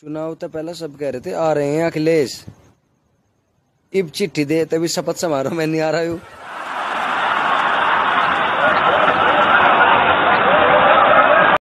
चुनाव तो पहला सब कह रहे थे आ रहे हैं अखिलेश इब चिट्ठी दे तभी शपथ समारोह में नहीं आ रहा हूँ